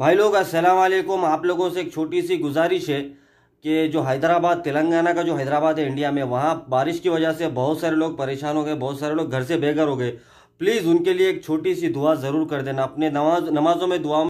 भाई लोग अस्सलाम वालेकुम आप लोगों से एक छोटी सी गुजारिश है कि जो हैदराबाद तेलंगाना का जो हैदराबाद है इंडिया में वहाँ बारिश की वजह से बहुत सारे लोग परेशान हो गए बहुत सारे लोग घर से बेघर हो गए प्लीज़ उनके लिए एक छोटी सी दुआ ज़रूर कर देना अपने नमाज नमाज़ों में दुआ